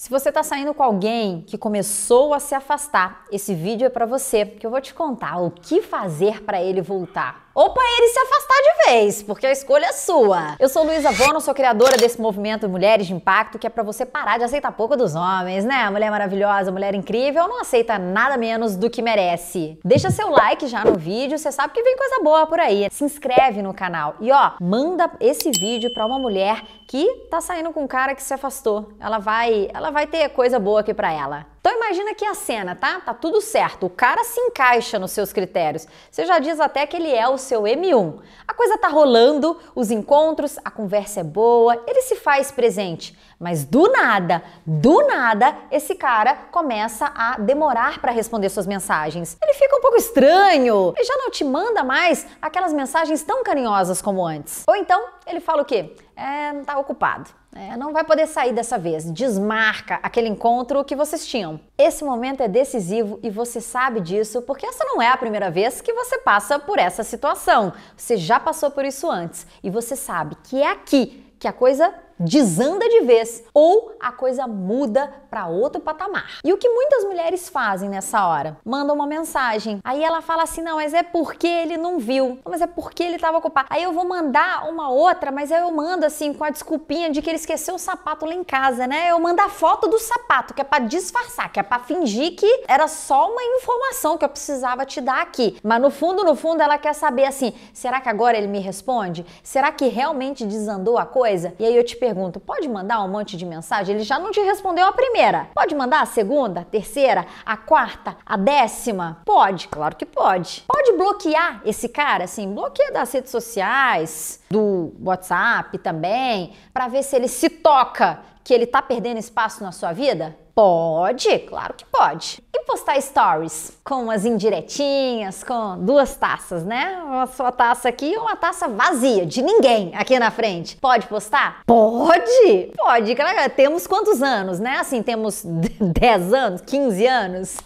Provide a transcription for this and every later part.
Se você está saindo com alguém que começou a se afastar, esse vídeo é para você, porque eu vou te contar o que fazer para ele voltar. Ou para ele se afastar de vez, porque a escolha é sua. Eu sou Luísa Bono, sou criadora desse movimento Mulheres de Impacto, que é para você parar de aceitar pouco dos homens, né? Mulher maravilhosa, mulher incrível, não aceita nada menos do que merece. Deixa seu like já no vídeo, você sabe que vem coisa boa por aí. Se inscreve no canal e ó, manda esse vídeo para uma mulher que tá saindo com um cara que se afastou. Ela vai, ela ela vai ter coisa boa aqui para ela. Então imagina que a cena, tá? Tá tudo certo. O cara se encaixa nos seus critérios. Você já diz até que ele é o seu M1. A coisa tá rolando, os encontros, a conversa é boa, ele se faz presente. Mas do nada, do nada, esse cara começa a demorar para responder suas mensagens. Ele fica um pouco estranho. Ele já não te manda mais aquelas mensagens tão carinhosas como antes. Ou então, ele fala o quê? É, tá ocupado. É, não vai poder sair dessa vez. Desmarca aquele encontro que vocês tinham. Esse momento é decisivo e você sabe disso porque essa não é a primeira vez que você passa por essa situação. Você já passou por isso antes e você sabe que é aqui que a coisa desanda de vez ou a coisa muda para outro patamar. E o que muitas mulheres fazem nessa hora? Manda uma mensagem. Aí ela fala assim: "Não, mas é porque ele não viu. mas é porque ele estava ocupado". Aí eu vou mandar uma outra, mas aí eu mando assim com a desculpinha de que ele esqueceu o sapato lá em casa, né? Eu mando a foto do sapato, que é para disfarçar, que é para fingir que era só uma informação que eu precisava te dar aqui. Mas no fundo, no fundo, ela quer saber assim: será que agora ele me responde? Será que realmente desandou a coisa? E aí eu te pergunto, perguntam, pode mandar um monte de mensagem? Ele já não te respondeu a primeira. Pode mandar a segunda, a terceira, a quarta, a décima? Pode, claro que pode. Pode bloquear esse cara, assim, bloqueia das redes sociais, do WhatsApp também, para ver se ele se toca que ele tá perdendo espaço na sua vida? Pode, claro que pode. E postar stories com as indiretinhas, com duas taças, né? Uma sua taça aqui e uma taça vazia, de ninguém aqui na frente. Pode postar? Pode! Pode, claro. Temos quantos anos, né? Assim, temos 10 anos, 15 anos.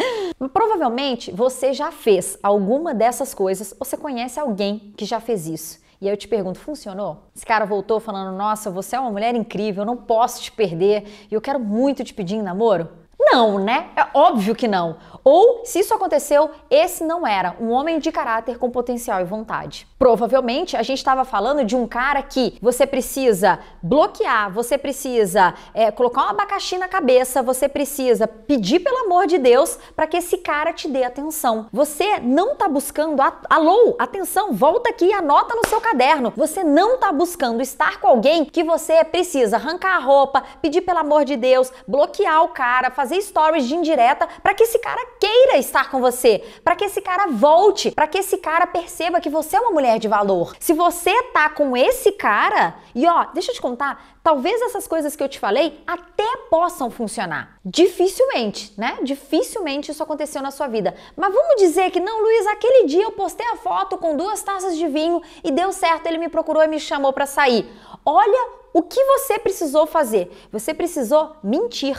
Provavelmente você já fez alguma dessas coisas ou você conhece alguém que já fez isso. E aí eu te pergunto, funcionou? Esse cara voltou falando: "Nossa, você é uma mulher incrível, eu não posso te perder e eu quero muito te pedir em namoro" não, né? É óbvio que não. Ou, se isso aconteceu, esse não era um homem de caráter com potencial e vontade. Provavelmente a gente estava falando de um cara que você precisa bloquear, você precisa é, colocar um abacaxi na cabeça, você precisa pedir pelo amor de Deus para que esse cara te dê atenção. Você não está buscando, a... alô, atenção, volta aqui e anota no seu caderno. Você não está buscando estar com alguém que você precisa arrancar a roupa, pedir pelo amor de Deus, bloquear o cara, fazer stories de indireta para que esse cara queira estar com você, para que esse cara volte, para que esse cara perceba que você é uma mulher de valor. Se você tá com esse cara, e ó, deixa eu te contar, talvez essas coisas que eu te falei até possam funcionar. Dificilmente, né? Dificilmente isso aconteceu na sua vida. Mas vamos dizer que não, Luiz, aquele dia eu postei a foto com duas taças de vinho e deu certo, ele me procurou e me chamou para sair. Olha o que você precisou fazer. Você precisou mentir.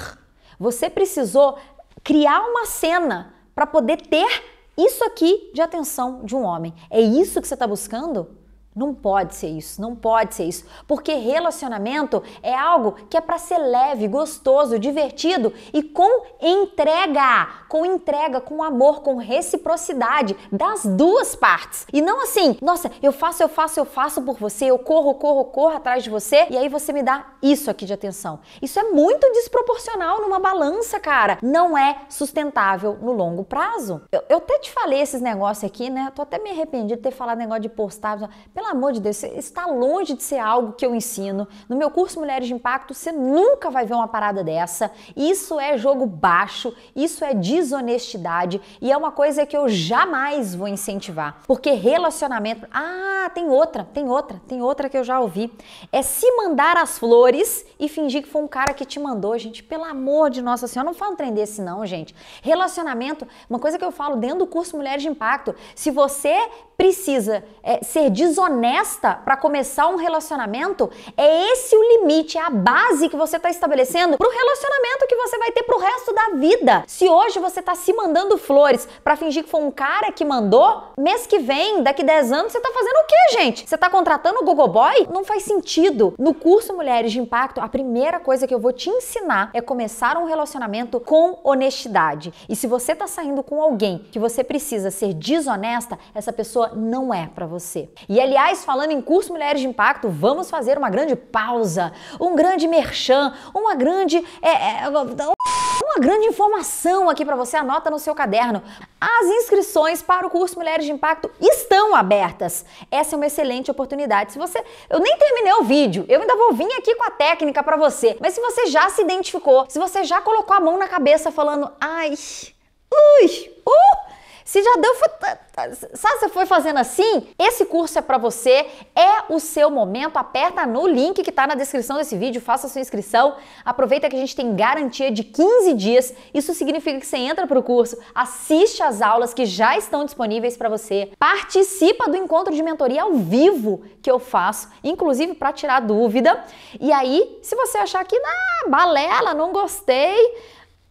Você precisou criar uma cena para poder ter isso aqui de atenção de um homem. É isso que você está buscando? Não pode ser isso, não pode ser isso, porque relacionamento é algo que é para ser leve, gostoso, divertido e com entrega, com entrega, com amor, com reciprocidade das duas partes. E não assim, nossa, eu faço, eu faço, eu faço por você, eu corro, corro, corro atrás de você e aí você me dá isso aqui de atenção. Isso é muito desproporcional numa balança, cara. Não é sustentável no longo prazo. Eu, eu até te falei esses negócios aqui, né? Tô até me arrependido de ter falado negócio de postar pelo amor de Deus, está longe de ser algo que eu ensino. No meu curso Mulheres de Impacto, você nunca vai ver uma parada dessa. Isso é jogo baixo, isso é desonestidade e é uma coisa que eu jamais vou incentivar. Porque relacionamento. Ah, tem outra, tem outra, tem outra que eu já ouvi. É se mandar as flores e fingir que foi um cara que te mandou, gente. Pelo amor de Nossa Senhora, não fala um trem desse, não, gente. Relacionamento, uma coisa que eu falo dentro do curso Mulheres de Impacto. Se você precisa é, ser desonesto, honesta para começar um relacionamento, é esse o limite, é a base que você está estabelecendo para o relacionamento que você vai ter para o resto da vida. Se hoje você está se mandando flores para fingir que foi um cara que mandou, mês que vem, daqui 10 anos, você está fazendo o quê, gente? Você está contratando o Gogo Boy? Não faz sentido. No curso Mulheres de Impacto, a primeira coisa que eu vou te ensinar é começar um relacionamento com honestidade. E se você está saindo com alguém que você precisa ser desonesta, essa pessoa não é para você. E aliás, Aliás, falando em curso Mulheres de Impacto, vamos fazer uma grande pausa, um grande merchan, uma grande. É, é, uma grande informação aqui para você, anota no seu caderno. As inscrições para o curso Mulheres de Impacto estão abertas. Essa é uma excelente oportunidade. Se você, eu nem terminei o vídeo, eu ainda vou vir aqui com a técnica para você. Mas se você já se identificou, se você já colocou a mão na cabeça falando, ai, ui, uh, se já deu, sabe, você foi fazendo assim? Esse curso é para você, é o seu momento. Aperta no link que está na descrição desse vídeo, faça sua inscrição. Aproveita que a gente tem garantia de 15 dias. Isso significa que você entra para o curso, assiste as aulas que já estão disponíveis para você, participa do encontro de mentoria ao vivo que eu faço, inclusive para tirar dúvida. E aí, se você achar que na ah, balela, não gostei,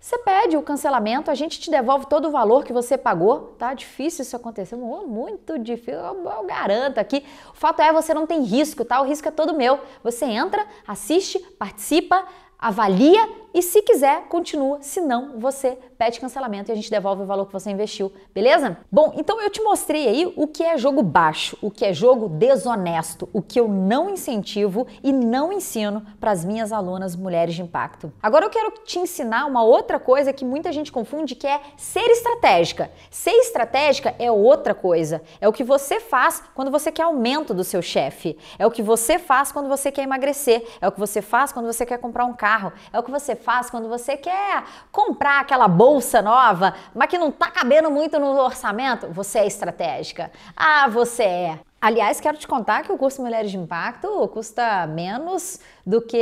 você pede o cancelamento, a gente te devolve todo o valor que você pagou, tá? Difícil isso acontecer, muito difícil, eu, garanto aqui. O fato é, você não tem risco, tá? O risco é todo meu. Você entra, assiste, participa, avalia e se quiser, continua. Se não, você pede cancelamento e a gente devolve o valor que você investiu, beleza? Bom, então eu te mostrei aí o que é jogo baixo, o que é jogo desonesto, o que eu não incentivo e não ensino para as minhas alunas mulheres de impacto. Agora eu quero te ensinar uma outra coisa que muita gente confunde, que é ser estratégica. Ser estratégica é outra coisa. É o que você faz quando você quer aumento do seu chefe. É o que você faz quando você quer emagrecer. É o que você faz quando você quer comprar um carro. É o que você faz quando você quer comprar aquela bolsa nova, mas que não está cabendo muito no orçamento, você é estratégica. Ah, você é. Aliás, quero te contar que o curso Mulheres de Impacto custa menos do que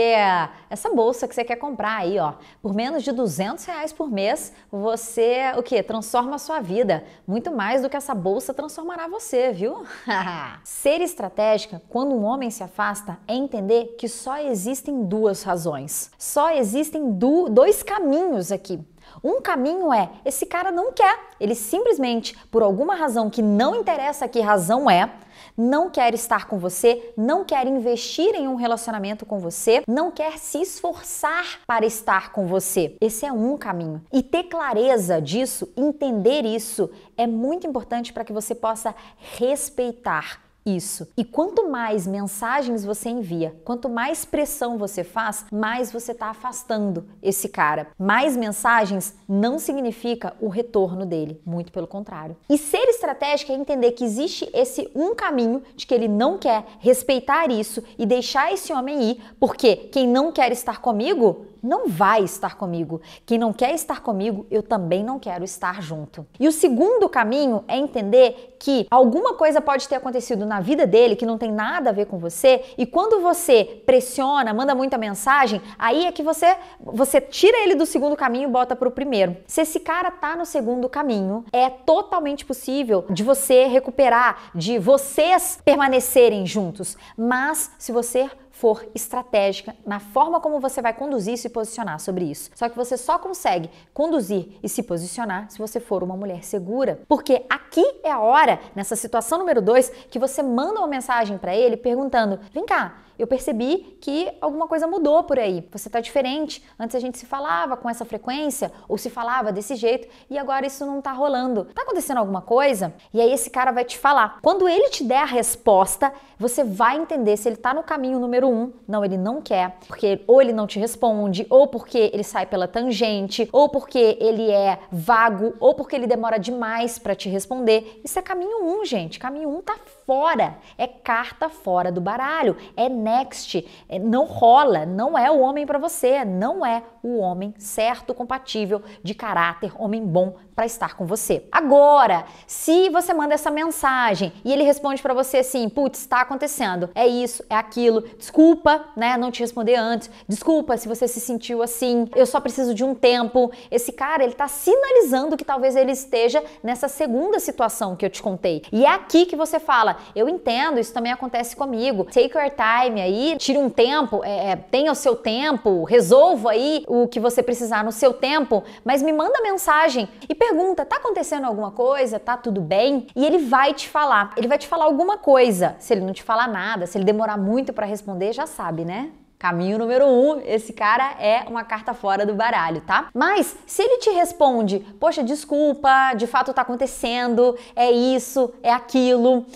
essa bolsa que você quer comprar aí, ó. Por menos de 200 reais por mês, você, o que? Transforma a sua vida. Muito mais do que essa bolsa transformará você, viu? Ser estratégica, quando um homem se afasta, é entender que só existem duas razões. Só existem dois caminhos aqui um caminho é: esse cara não quer, ele simplesmente, por alguma razão que não interessa que razão é, não quer estar com você, não quer investir em um relacionamento com você, não quer se esforçar para estar com você. Esse é um caminho. E ter clareza disso, entender isso, é muito importante para que você possa respeitar isso. E quanto mais mensagens você envia, quanto mais pressão você faz, mais você está afastando esse cara. Mais mensagens não significa o retorno dele, muito pelo contrário. E ser estratégico é entender que existe esse um caminho de que ele não quer respeitar isso e deixar esse homem ir, porque quem não quer estar comigo não vai estar comigo. Quem não quer estar comigo, eu também não quero estar junto. E o segundo caminho é entender que alguma coisa pode ter acontecido na vida dele que não tem nada a ver com você, e quando você pressiona, manda muita mensagem, aí é que você você tira ele do segundo caminho e bota para o primeiro. Se esse cara tá no segundo caminho, é totalmente possível de você recuperar, de vocês permanecerem juntos, mas se você for estratégica na forma como você vai conduzir e se posicionar sobre isso. Só que você só consegue conduzir e se posicionar se você for uma mulher segura, porque aqui é a hora, nessa situação número 2, que você manda uma mensagem para ele perguntando: "Vem cá, eu percebi que alguma coisa mudou por aí. Você tá diferente. Antes a gente se falava com essa frequência ou se falava desse jeito e agora isso não tá rolando. Tá acontecendo alguma coisa?" E aí esse cara vai te falar. Quando ele te der a resposta, você vai entender se ele tá no caminho número número um, não, ele não quer, porque ou ele não te responde, ou porque ele sai pela tangente, ou porque ele é vago, ou porque ele demora demais para te responder. Isso é caminho um, gente. Caminho um tá fora, é carta fora do baralho, é next, é, não rola, não é o homem para você, não é o homem certo, compatível, de caráter, homem bom para estar com você. Agora, se você manda essa mensagem e ele responde para você assim, putz, está acontecendo, é isso, é aquilo, desculpa, né, não te responder antes, desculpa se você se sentiu assim, eu só preciso de um tempo. Esse cara, ele tá sinalizando que talvez ele esteja nessa segunda situação que eu te contei. E é aqui que você fala, eu entendo, isso também acontece comigo, take your time aí, tira um tempo, é, é tenha o seu tempo, resolva aí o que você precisar no seu tempo, mas me manda mensagem e pergunta: tá acontecendo alguma coisa? Tá tudo bem? E ele vai te falar. Ele vai te falar alguma coisa. Se ele não te falar nada, se ele demorar muito para responder, já sabe, né? Caminho número um, esse cara é uma carta fora do baralho, tá? Mas se ele te responde, poxa, desculpa, de fato tá acontecendo, é isso, é aquilo, uh,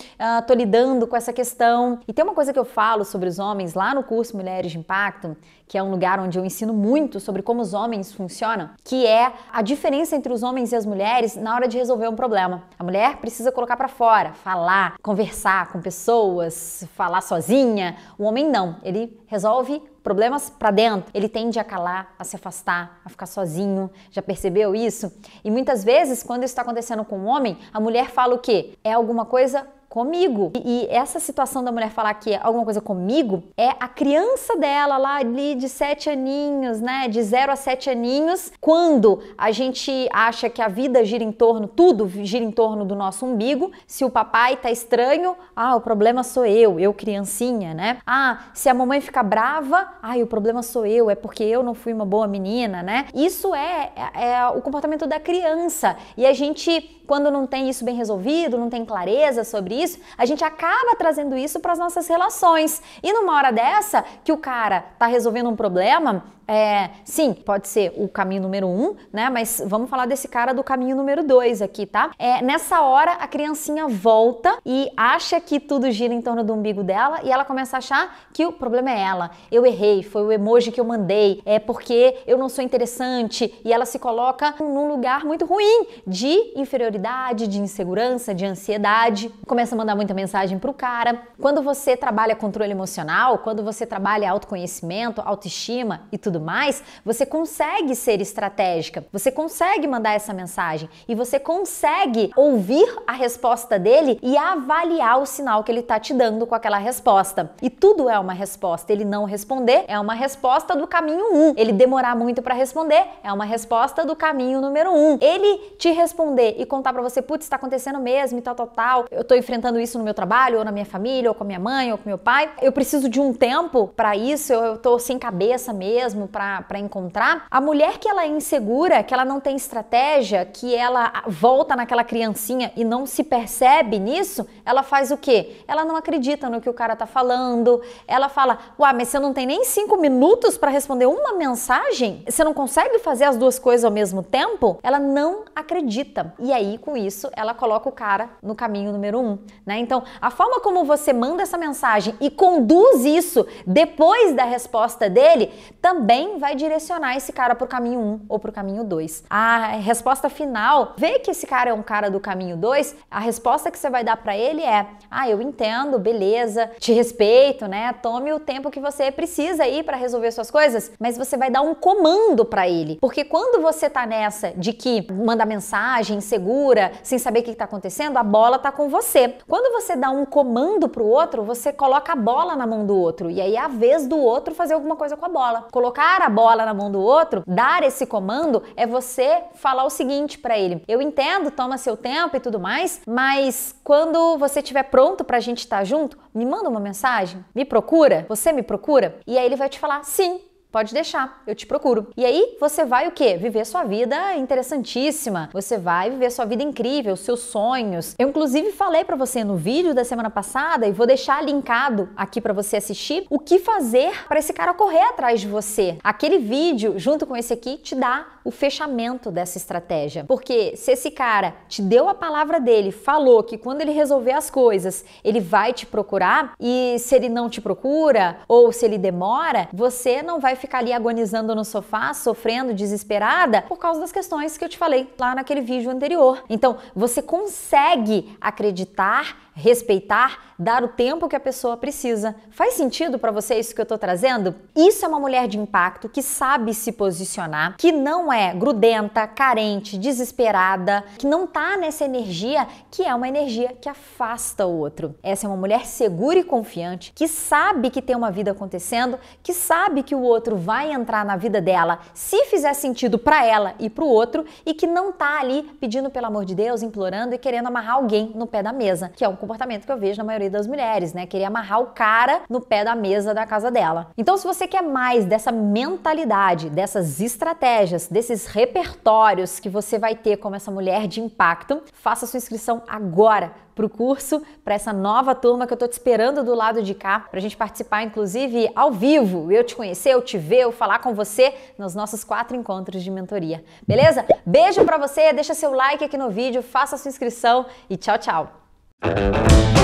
tô lidando com essa questão. E tem uma coisa que eu falo sobre os homens lá no curso Mulheres de Impacto, que é um lugar onde eu ensino muito sobre como os homens funcionam, que é a diferença entre os homens e as mulheres na hora de resolver um problema. A mulher precisa colocar para fora, falar, conversar com pessoas, falar sozinha. O homem não, ele resolve problemas para dentro. Ele tende a calar, a se afastar, a ficar sozinho. Já percebeu isso? E muitas vezes, quando isso está acontecendo com o um homem, a mulher fala o quê? É alguma coisa comigo. E, e, essa situação da mulher falar que é alguma coisa comigo é a criança dela lá ali de sete aninhos, né? De zero a sete aninhos, quando a gente acha que a vida gira em torno, tudo gira em torno do nosso umbigo. Se o papai tá estranho, ah, o problema sou eu, eu criancinha, né? Ah, se a mamãe fica brava, ai o problema sou eu, é porque eu não fui uma boa menina, né? Isso é, é, é o comportamento da criança. E a gente, quando não tem isso bem resolvido, não tem clareza sobre isso, isso, a gente acaba trazendo isso para as nossas relações. E numa hora dessa, que o cara tá resolvendo um problema, é, sim, pode ser o caminho número um, né? Mas vamos falar desse cara do caminho número dois aqui, tá? É, nessa hora, a criancinha volta e acha que tudo gira em torno do umbigo dela e ela começa a achar que o problema é ela. Eu errei, foi o emoji que eu mandei, é porque eu não sou interessante e ela se coloca num lugar muito ruim de inferioridade, de insegurança, de ansiedade. Começa a mandar muita mensagem pro cara. Quando você trabalha controle emocional, quando você trabalha autoconhecimento, autoestima e tudo tudo mais, você consegue ser estratégica, você consegue mandar essa mensagem e você consegue ouvir a resposta dele e avaliar o sinal que ele está te dando com aquela resposta. E tudo é uma resposta. Ele não responder é uma resposta do caminho 1. Um. Ele demorar muito para responder é uma resposta do caminho número 1. Um. Ele te responder e contar para você, putz, está acontecendo mesmo e tal, tal, tal, eu estou enfrentando isso no meu trabalho, ou na minha família, ou com a minha mãe, ou com meu pai, eu preciso de um tempo para isso, eu estou sem cabeça mesmo, mesmo para encontrar, a mulher que ela é insegura, que ela não tem estratégia, que ela volta naquela criancinha e não se percebe nisso, ela faz o quê? Ela não acredita no que o cara tá falando, ela fala, uai, mas você não tem nem cinco minutos para responder uma mensagem? Você não consegue fazer as duas coisas ao mesmo tempo? Ela não acredita. E aí, com isso, ela coloca o cara no caminho número um, né? Então, a forma como você manda essa mensagem e conduz isso depois da resposta dele também também vai direcionar esse cara pro caminho 1 um, ou pro caminho 2. A resposta final, vê que esse cara é um cara do caminho 2, a resposta que você vai dar para ele é: "Ah, eu entendo, beleza, te respeito, né? Tome o tempo que você precisa aí para resolver suas coisas", mas você vai dar um comando para ele. Porque quando você tá nessa de que manda mensagem segura, sem saber o que está acontecendo, a bola tá com você. Quando você dá um comando pro outro, você coloca a bola na mão do outro e aí é a vez do outro fazer alguma coisa com a bola. Colocar colocar a bola na mão do outro, dar esse comando, é você falar o seguinte para ele: eu entendo, toma seu tempo e tudo mais, mas quando você estiver pronto para a gente estar tá junto, me manda uma mensagem, me procura, você me procura, e aí ele vai te falar sim Pode deixar, eu te procuro. E aí você vai o quê? Viver sua vida interessantíssima. Você vai viver sua vida incrível, seus sonhos. Eu inclusive falei para você no vídeo da semana passada e vou deixar linkado aqui para você assistir o que fazer para esse cara correr atrás de você. Aquele vídeo junto com esse aqui te dá o fechamento dessa estratégia. Porque se esse cara te deu a palavra dele, falou que quando ele resolver as coisas, ele vai te procurar, e se ele não te procura ou se ele demora, você não vai ficar ali agonizando no sofá, sofrendo, desesperada, por causa das questões que eu te falei lá naquele vídeo anterior. Então, você consegue acreditar respeitar, dar o tempo que a pessoa precisa. Faz sentido para você isso que eu estou trazendo? Isso é uma mulher de impacto que sabe se posicionar, que não é grudenta, carente, desesperada, que não tá nessa energia que é uma energia que afasta o outro. Essa é uma mulher segura e confiante, que sabe que tem uma vida acontecendo, que sabe que o outro vai entrar na vida dela se fizer sentido para ela e para o outro e que não tá ali pedindo pelo amor de Deus, implorando e querendo amarrar alguém no pé da mesa, que é um comportamento que eu vejo na maioria das mulheres, né? Querer amarrar o cara no pé da mesa da casa dela. Então, se você quer mais dessa mentalidade, dessas estratégias, desses repertórios que você vai ter como essa mulher de impacto, faça sua inscrição agora para o curso, para essa nova turma que eu estou te esperando do lado de cá, para a gente participar, inclusive, ao vivo, eu te conhecer, eu te ver, eu falar com você nos nossos quatro encontros de mentoria. Beleza? Beijo para você, deixa seu like aqui no vídeo, faça sua inscrição e tchau, tchau! Thank you.